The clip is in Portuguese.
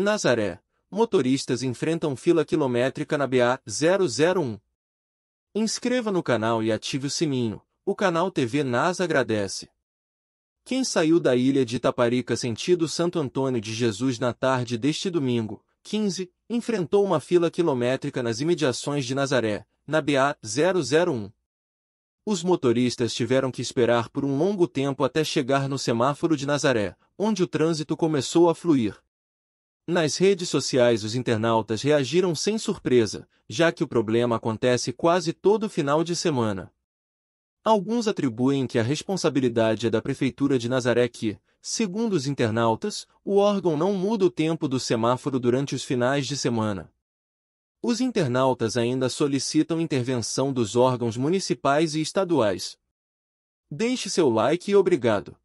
Nazaré, motoristas enfrentam fila quilométrica na BA-001. Inscreva no canal e ative o sininho, o canal TV Nas agradece. Quem saiu da ilha de Itaparica sentido Santo Antônio de Jesus na tarde deste domingo, 15, enfrentou uma fila quilométrica nas imediações de Nazaré, na BA-001. Os motoristas tiveram que esperar por um longo tempo até chegar no semáforo de Nazaré, onde o trânsito começou a fluir, nas redes sociais, os internautas reagiram sem surpresa, já que o problema acontece quase todo final de semana. Alguns atribuem que a responsabilidade é da Prefeitura de Nazaré que, segundo os internautas, o órgão não muda o tempo do semáforo durante os finais de semana. Os internautas ainda solicitam intervenção dos órgãos municipais e estaduais. Deixe seu like e obrigado.